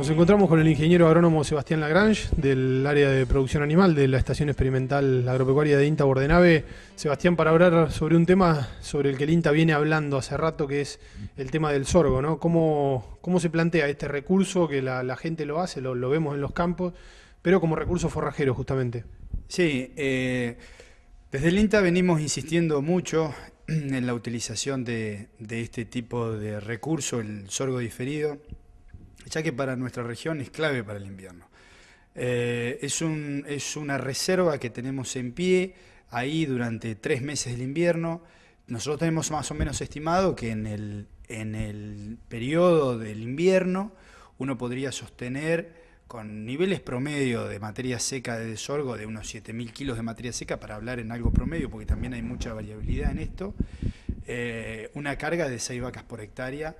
Nos encontramos con el ingeniero agrónomo Sebastián Lagrange del área de producción animal de la Estación Experimental Agropecuaria de INTA Bordenave. Sebastián, para hablar sobre un tema sobre el que el INTA viene hablando hace rato, que es el tema del sorgo, ¿no? ¿Cómo, se plantea este recurso que la, gente lo hace, lo, vemos en los campos, pero como recurso forrajero justamente? Sí, eh, desde el INTA venimos insistiendo mucho en la utilización de este tipo de recurso, el sorgo diferido ya que para nuestra región es clave para el invierno. Eh, es, una reserva que tenemos en pie ahí durante tres meses del invierno. Nosotros tenemos más o menos estimado que en el, periodo del invierno uno podría sostener con niveles promedio de materia seca de desorgo de unos 7.000 kilos de materia seca, para hablar en algo promedio, porque también hay mucha variabilidad en esto, eh, una carga de 6 vacas por hectárea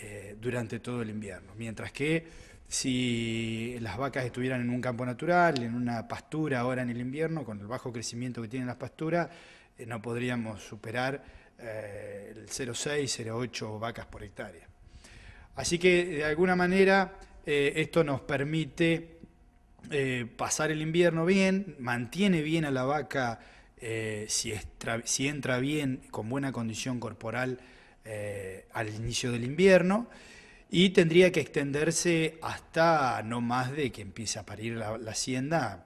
eh, durante todo el invierno. Mientras que si las vacas estuvieran en un campo natural, en una pastura ahora en el invierno, con el bajo crecimiento que tienen las pasturas, eh, no podríamos superar eh, el 0,6, 0,8 vacas por hectárea. Así que de alguna manera esto nos permite pasar el invierno bien, mantiene bien a la vaca si, entra bien, con buena condición corporal al inicio del invierno y tendría que extenderse hasta no más de que empiece a parir la, hacienda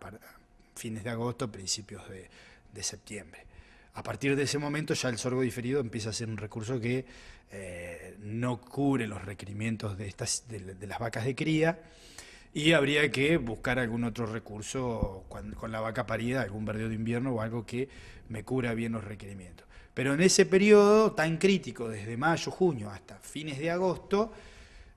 fines de agosto, principios de, septiembre. A partir de ese momento ya el sorgo diferido empieza a ser un recurso que eh, no cubre los requerimientos de, las vacas de cría y habría que buscar algún otro recurso con, la vaca parida, algún verdeo de invierno o algo que me cubra bien los requerimientos. Pero en ese periodo tan crítico, desde mayo, junio hasta fines de agosto,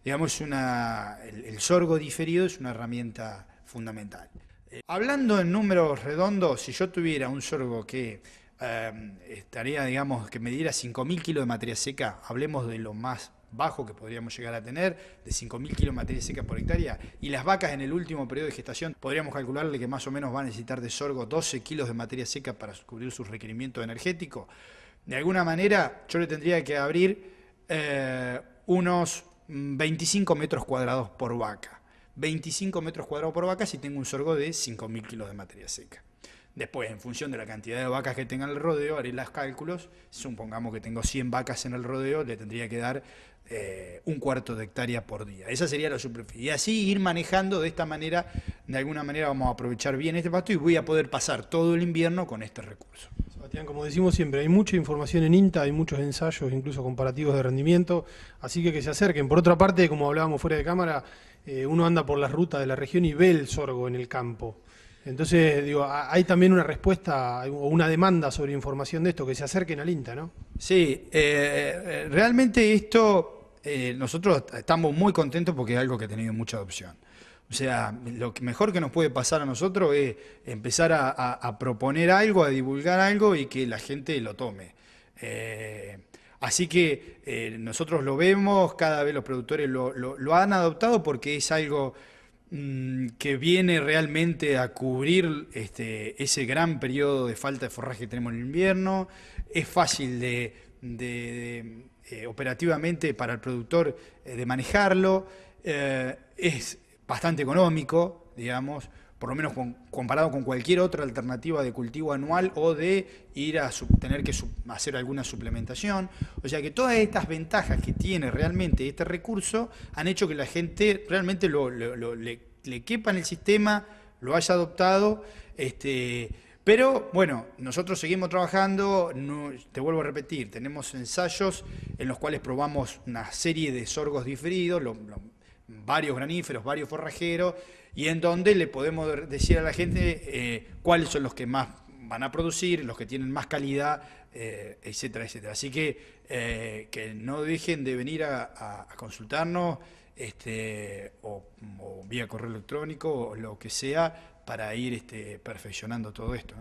digamos, el, sorgo diferido es una herramienta fundamental. Eh, hablando en números redondos, si yo tuviera un sorgo que em, estaría, digamos, que me diera 5.000 kilos de materia seca, hablemos de lo más bajo que podríamos llegar a tener, de 5.000 kilos de materia seca por hectárea, y las vacas en el último periodo de gestación, podríamos calcularle que más o menos va a necesitar de sorgo 12 kilos de materia seca para cubrir sus requerimientos energéticos de alguna manera yo le tendría que abrir eh, unos 25 mm, metros cuadrados por vaca. 25 metros cuadrados por vaca si tengo un sorgo de 5.000 kilos de materia seca. Después, en función de la cantidad de vacas que tenga en el rodeo, haré los cálculos. Supongamos que tengo 100 vacas en el rodeo, le tendría que dar eh, un cuarto de hectárea por día. Esa sería la superficie. Y así ir manejando de esta manera, de alguna manera vamos a aprovechar bien este pasto y voy a poder pasar todo el invierno con este recurso como decimos siempre, hay mucha información en INTA, hay muchos ensayos, incluso comparativos de rendimiento, así que que se acerquen. Por otra parte, como hablábamos fuera de cámara, eh, uno anda por las rutas de la región y ve el sorgo en el campo. Entonces, digo, hay también una respuesta o una demanda sobre información de esto, que se acerquen al INTA, ¿no? Sí, eh, eh, realmente esto nosotros estamos muy contentos porque es algo que ha tenido mucha adopción. O sea, lo mejor que nos puede pasar a nosotros es empezar a, proponer algo, a divulgar algo y que la gente lo tome. Eh, así que eh, nosotros lo vemos, cada vez los productores lo, han adoptado porque es algo mm, que viene realmente a cubrir este, ese gran periodo de falta de forraje que tenemos en invierno. Es fácil de, eh, operativamente para el productor de manejarlo. es bastante económico, digamos, por lo menos comparado con cualquier otra alternativa de cultivo anual o de ir a tener que hacer alguna suplementación. O sea que todas estas ventajas que tiene realmente este recurso han hecho que la gente realmente lo, le, quepa en el sistema, lo haya adoptado. Este, pero bueno, nosotros seguimos trabajando, te vuelvo a repetir, tenemos ensayos en los cuales probamos una serie de sorgos diferidos, varios graníferos, varios forrajeros, y en donde le podemos decir a la gente eh, cuáles son los que más van a producir, los que tienen más calidad, eh, etcétera, etcétera. Así que eh, que no dejen de venir a, consultarnos, este, o, vía correo electrónico, o lo que sea, para ir este, perfeccionando todo esto.